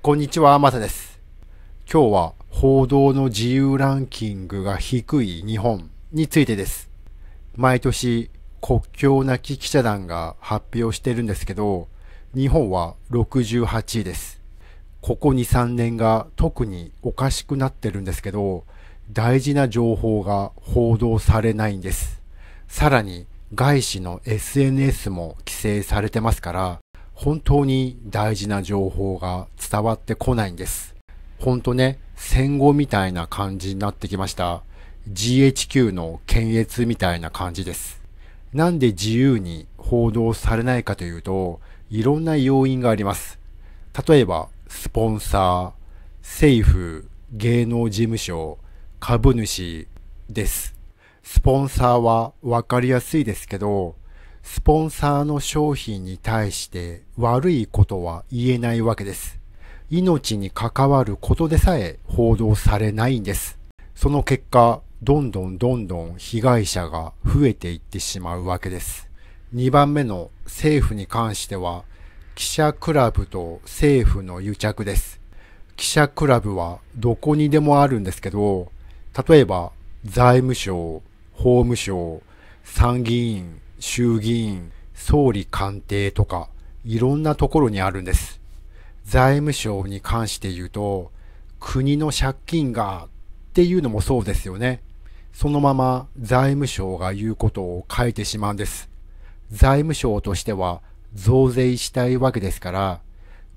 こんにちは、まさです。今日は報道の自由ランキングが低い日本についてです。毎年国境なき記者団が発表してるんですけど、日本は68位です。ここ2、3年が特におかしくなってるんですけど、大事な情報が報道されないんです。さらに外資の SNS も規制されてますから、本当に大事な情報が伝わってこないんです。ほんとね、戦後みたいな感じになってきました。GHQ の検閲みたいな感じです。なんで自由に報道されないかというと、いろんな要因があります。例えば、スポンサー、政府、芸能事務所、株主です。スポンサーはわかりやすいですけど、スポンサーの商品に対して悪いことは言えないわけです。命に関わることでさえ報道されないんです。その結果、どんどんどんどん被害者が増えていってしまうわけです。2番目の政府に関しては、記者クラブと政府の癒着です。記者クラブはどこにでもあるんですけど、例えば財務省、法務省、参議院、衆議院、総理官邸とか、いろんなところにあるんです。財務省に関して言うと、国の借金がっていうのもそうですよね。そのまま財務省が言うことを書いてしまうんです。財務省としては増税したいわけですから、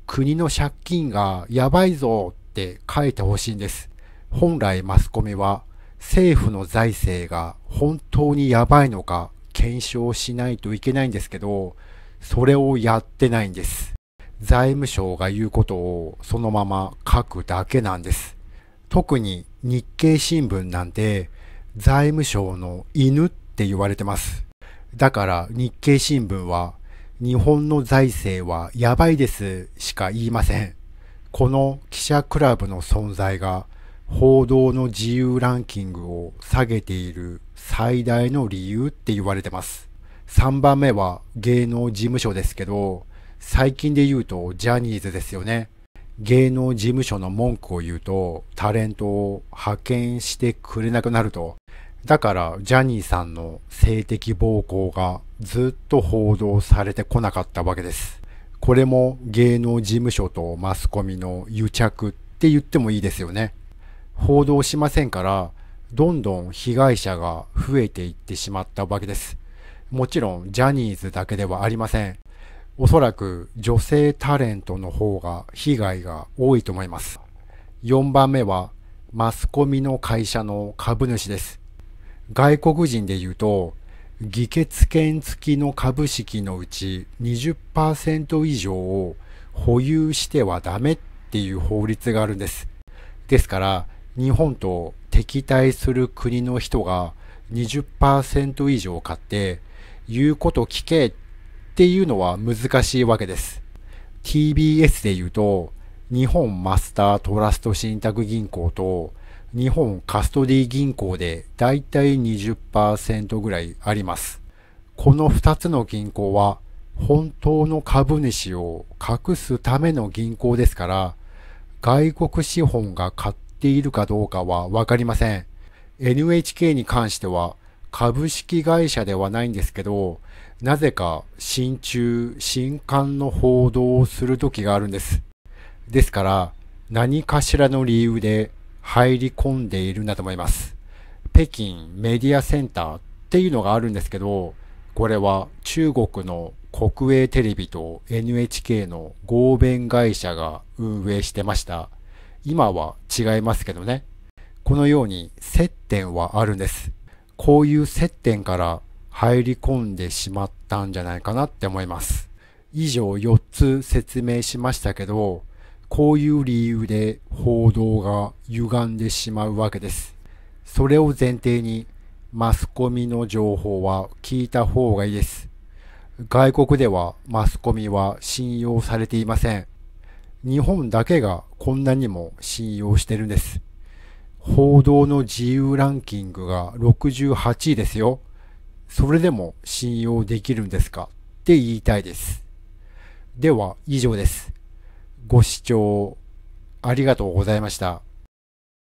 国の借金がやばいぞって書いてほしいんです。本来マスコミは政府の財政が本当にやばいのか検証しないといけないんですけど、それをやってないんです。財務省が言うことをそのまま書くだけなんです。特に日経新聞なんて財務省の犬って言われてます。だから日経新聞は日本の財政はやばいですしか言いません。この記者クラブの存在が報道の自由ランキングを下げている最大の理由って言われてます。3番目は芸能事務所ですけど、最近で言うとジャニーズですよね。芸能事務所の文句を言うと、タレントを派遣してくれなくなると。だから、ジャニーさんの性的暴行がずっと報道されてこなかったわけです。これも芸能事務所とマスコミの癒着って言ってもいいですよね。報道しませんから、どんどん被害者が増えていってしまったわけです。もちろんジャニーズだけではありません。おそらく女性タレントの方が被害が多いと思います。4番目はマスコミの会社の株主です。外国人で言うと、議決権付きの株式のうち20%以上を保有してはダメっていう法律があるんです。ですから、日本と敵対する国の人が20%以上買って言うこと聞けっていうのは難しいわけです。TBS で言うと日本マスタートラスト信託銀行と日本カストディ銀行でだいたい20%ぐらいあります。この2つの銀行は本当の株主を隠すための銀行ですから外国資本が買ってているかどうかはわかりません。NHK に関しては株式会社ではないんですけど、なぜか新中、新刊の報道をするときがあるんです。ですから、何かしらの理由で入り込んでいるんだと思います。北京メディアセンターっていうのがあるんですけど、これは中国の国営テレビと NHK の合弁会社が運営してました。今は違いますけどね。このように接点はあるんです。こういう接点から入り込んでしまったんじゃないかなって思います。以上4つ説明しましたけど、こういう理由で報道が歪んでしまうわけです。それを前提にマスコミの情報は聞いた方がいいです。外国ではマスコミは信用されていません。日本だけがこんなにも信用してるんです。報道の自由ランキングが68位ですよ。それでも信用できるんですかって言いたいです。では以上です。ご視聴ありがとうございました。